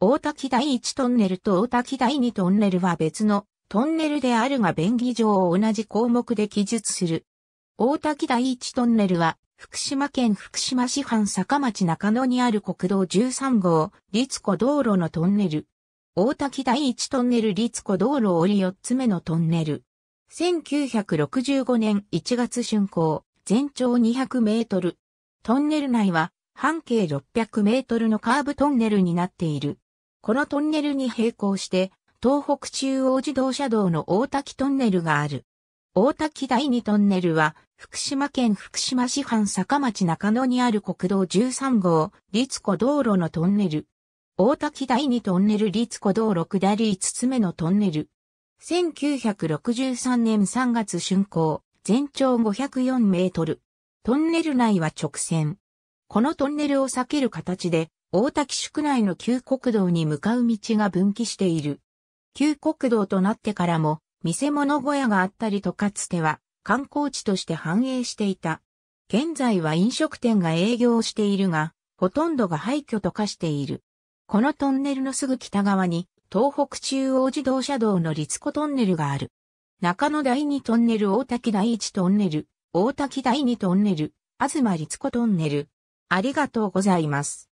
大滝第1トンネルと大滝第2トンネルは別のトンネルであるが便宜上を同じ項目で記述する。大滝第1トンネルは福島県福島市藩坂町中野にある国道13号、立子道路のトンネル。大滝第1トンネル立子道路折4つ目のトンネル。1965年1月竣工、全長200メートル。トンネル内は半径600メートルのカーブトンネルになっている。このトンネルに並行して、東北中央自動車道の大滝トンネルがある。大滝第二トンネルは、福島県福島市藩坂町中野にある国道13号、立子道路のトンネル。大滝第二トンネル立子道路下り5つ目のトンネル。1963年3月竣工、全長504メートル。トンネル内は直線。このトンネルを避ける形で、大滝宿内の旧国道に向かう道が分岐している。旧国道となってからも、見せ物小屋があったりとかつては、観光地として繁栄していた。現在は飲食店が営業しているが、ほとんどが廃墟と化している。このトンネルのすぐ北側に、東北中央自動車道の立子トンネルがある。中野第2トンネル大滝第一トンネル、大滝第2トンネル、東立子トンネル。ありがとうございます。